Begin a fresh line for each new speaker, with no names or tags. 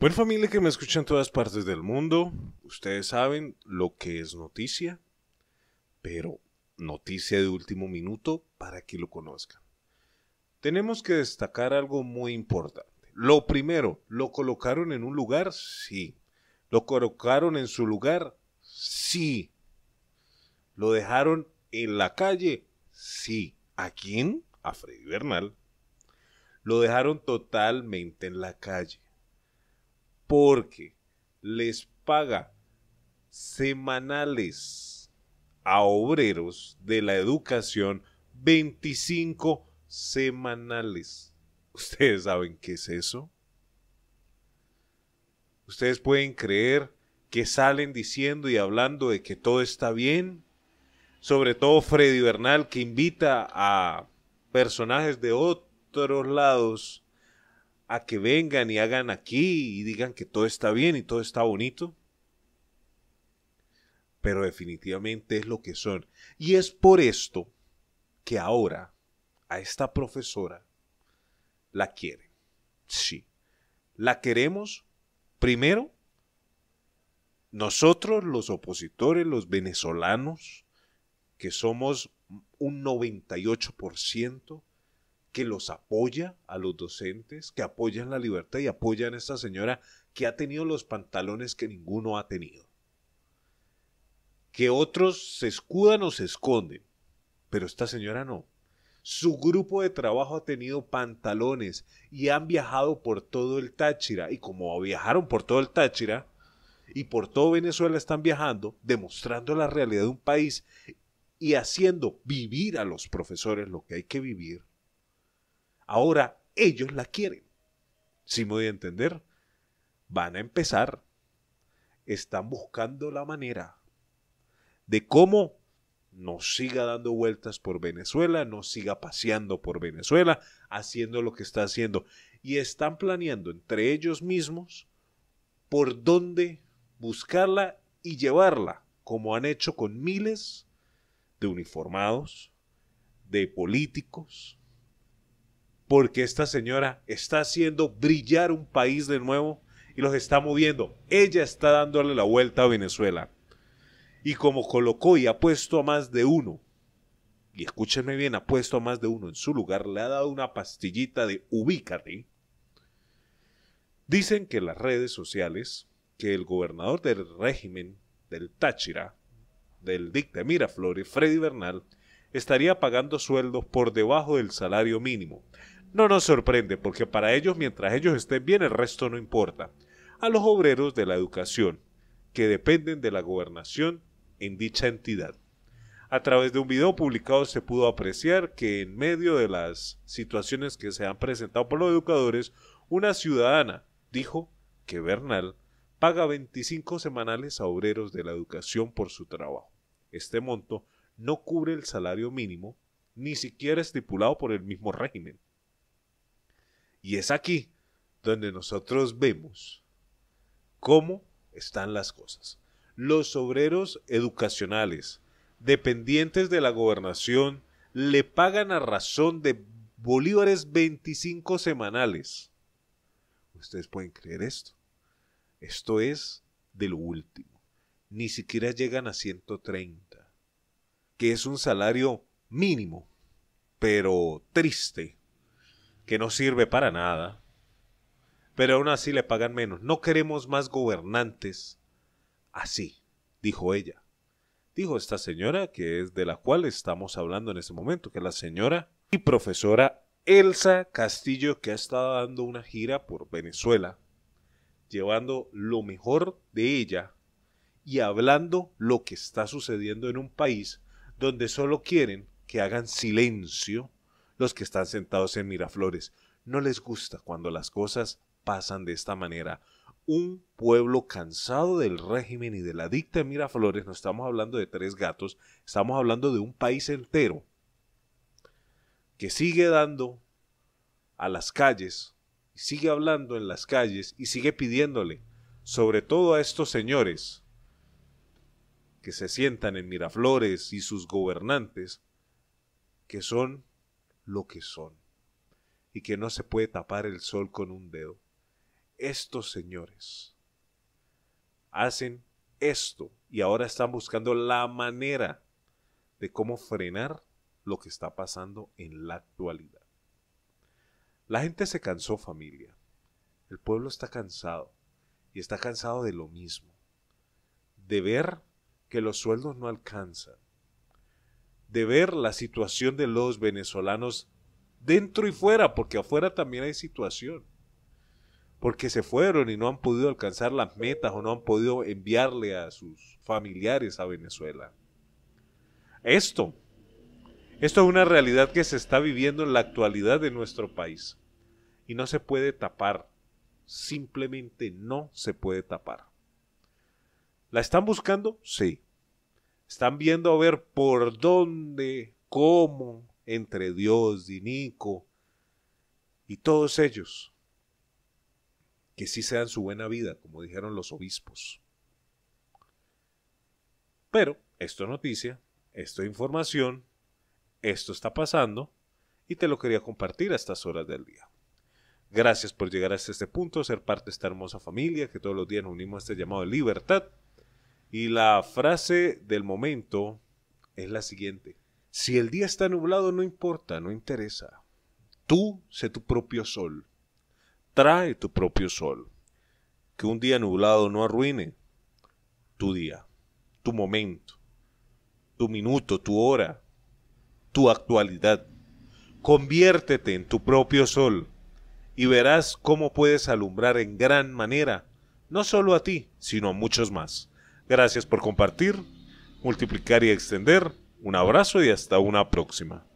Buen familia que me escucha en todas partes del mundo, ustedes saben lo que es noticia, pero noticia de último minuto para que lo conozcan. Tenemos que destacar algo muy importante. Lo primero, ¿lo colocaron en un lugar? Sí. ¿Lo colocaron en su lugar? Sí. ¿Lo dejaron en la calle? Sí. ¿A quién? A Freddy Bernal. Lo dejaron totalmente en la calle porque les paga semanales a obreros de la educación 25 semanales. ¿Ustedes saben qué es eso? ¿Ustedes pueden creer que salen diciendo y hablando de que todo está bien? Sobre todo Freddy Bernal que invita a personajes de otros lados a que vengan y hagan aquí y digan que todo está bien y todo está bonito. Pero definitivamente es lo que son. Y es por esto que ahora a esta profesora la quiere, Sí. La queremos primero nosotros los opositores, los venezolanos, que somos un 98% que los apoya a los docentes, que apoyan la libertad y apoyan a esta señora que ha tenido los pantalones que ninguno ha tenido. Que otros se escudan o se esconden, pero esta señora no. Su grupo de trabajo ha tenido pantalones y han viajado por todo el Táchira. Y como viajaron por todo el Táchira y por todo Venezuela están viajando, demostrando la realidad de un país y haciendo vivir a los profesores lo que hay que vivir, Ahora ellos la quieren. Si me voy a entender? Van a empezar. Están buscando la manera de cómo nos siga dando vueltas por Venezuela, nos siga paseando por Venezuela, haciendo lo que está haciendo. Y están planeando entre ellos mismos por dónde buscarla y llevarla, como han hecho con miles de uniformados, de políticos, porque esta señora está haciendo brillar un país de nuevo y los está moviendo. Ella está dándole la vuelta a Venezuela. Y como colocó y ha puesto a más de uno, y escúchenme bien, ha puesto a más de uno en su lugar, le ha dado una pastillita de ubícate. Dicen que las redes sociales, que el gobernador del régimen del Táchira, del dicta Miraflores, Freddy Bernal, estaría pagando sueldos por debajo del salario mínimo. No nos sorprende porque para ellos mientras ellos estén bien el resto no importa. A los obreros de la educación, que dependen de la gobernación en dicha entidad. A través de un video publicado se pudo apreciar que en medio de las situaciones que se han presentado por los educadores, una ciudadana dijo que Bernal paga 25 semanales a obreros de la educación por su trabajo. Este monto no cubre el salario mínimo, ni siquiera estipulado por el mismo régimen. Y es aquí donde nosotros vemos cómo están las cosas. Los obreros educacionales, dependientes de la gobernación, le pagan a razón de bolívares 25 semanales. Ustedes pueden creer esto. Esto es de lo último. Ni siquiera llegan a 130, que es un salario mínimo, pero triste que no sirve para nada, pero aún así le pagan menos. No queremos más gobernantes así, dijo ella. Dijo esta señora, que es de la cual estamos hablando en este momento, que es la señora y profesora Elsa Castillo, que ha estado dando una gira por Venezuela, llevando lo mejor de ella y hablando lo que está sucediendo en un país donde solo quieren que hagan silencio los que están sentados en Miraflores. No les gusta cuando las cosas pasan de esta manera. Un pueblo cansado del régimen y de la dicta de Miraflores, no estamos hablando de tres gatos, estamos hablando de un país entero que sigue dando a las calles, sigue hablando en las calles y sigue pidiéndole, sobre todo a estos señores que se sientan en Miraflores y sus gobernantes, que son lo que son y que no se puede tapar el sol con un dedo. Estos señores hacen esto y ahora están buscando la manera de cómo frenar lo que está pasando en la actualidad. La gente se cansó familia. El pueblo está cansado y está cansado de lo mismo. De ver que los sueldos no alcanzan, de ver la situación de los venezolanos dentro y fuera, porque afuera también hay situación. Porque se fueron y no han podido alcanzar las metas o no han podido enviarle a sus familiares a Venezuela. Esto, esto es una realidad que se está viviendo en la actualidad de nuestro país y no se puede tapar, simplemente no se puede tapar. ¿La están buscando? Sí, están viendo a ver por dónde, cómo, entre Dios, Dinico y todos ellos, que sí sean su buena vida, como dijeron los obispos. Pero esto es noticia, esto es información, esto está pasando y te lo quería compartir a estas horas del día. Gracias por llegar hasta este punto, ser parte de esta hermosa familia que todos los días nos unimos a este llamado de libertad y la frase del momento es la siguiente. Si el día está nublado, no importa, no interesa. Tú sé tu propio sol. Trae tu propio sol. Que un día nublado no arruine tu día, tu momento, tu minuto, tu hora, tu actualidad. Conviértete en tu propio sol y verás cómo puedes alumbrar en gran manera, no solo a ti, sino a muchos más. Gracias por compartir, multiplicar y extender. Un abrazo y hasta una próxima.